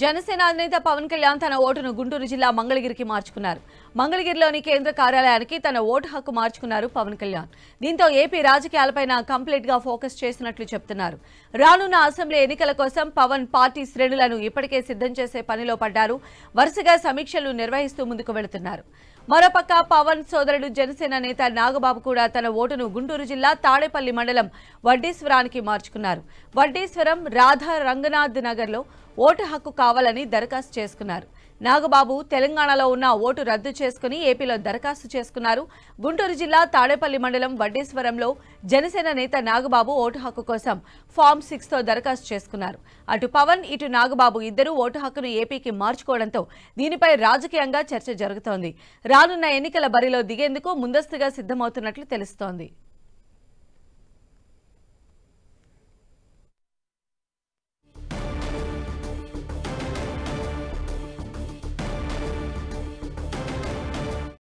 జనసేన అధినేత పవన్ కళ్యాణ్ తన ఓటును గుంటూరు జిల్లా మంగళగిరికి మార్చుకున్నారు మంగళగిరిలోని కేంద్ర కార్యాలయానికి తన ఓటు హక్కు మార్చుకున్నారు పవన్ కళ్యాణ్ దీంతో ఏపీ రాజకీయాలపైన కంప్లీట్ గా ఫోకస్ చేసినట్లు చెప్తున్నారు రానున్న అసెంబ్లీ ఎన్నికల కోసం పవన్ పార్టీ శ్రేణులను ఇప్పటికే సిద్ధం చేసే పనిలో పడ్డారు వరుసగా సమీక్షలు నిర్వహిస్తూ ముందుకు వెళుతున్నారు మరోపక్క పవన్ సోదరుడు జనసేన నేత నాగబాబు కూడా తన ఓటును గుంటూరు జిల్లా తాడేపల్లి మండలం వడ్డీశ్వరానికి మార్చుకున్నారు వడ్డీశ్వరం రాధా రంగనాథ్ నగర్లో ఓటు హక్కు కావాలని దరఖాస్తు చేసుకున్నారు నాగబాబు తెలంగాణలో ఉన్న ఓటు రద్దు చేసుకుని ఏపీలో దరఖాస్తు చేసుకున్నారు గుంటూరు జిల్లా తాడేపల్లి మండలం వడ్డేశ్వరంలో జనసేన నేత నాగబాబు ఓటు హక్కు కోసం ఫామ్ సిక్స్తో దరఖాస్తు చేసుకున్నారు అటు పవన్ ఇటు నాగబాబు ఇద్దరూ ఓటు హక్కును ఏపీకి మార్చుకోవడంతో దీనిపై రాజకీయంగా చర్చ జరుగుతోంది రానున్న ఎన్నికల బరిలో దిగేందుకు ముందస్తుగా సిద్ధమవుతున్నట్లు తెలుస్తోంది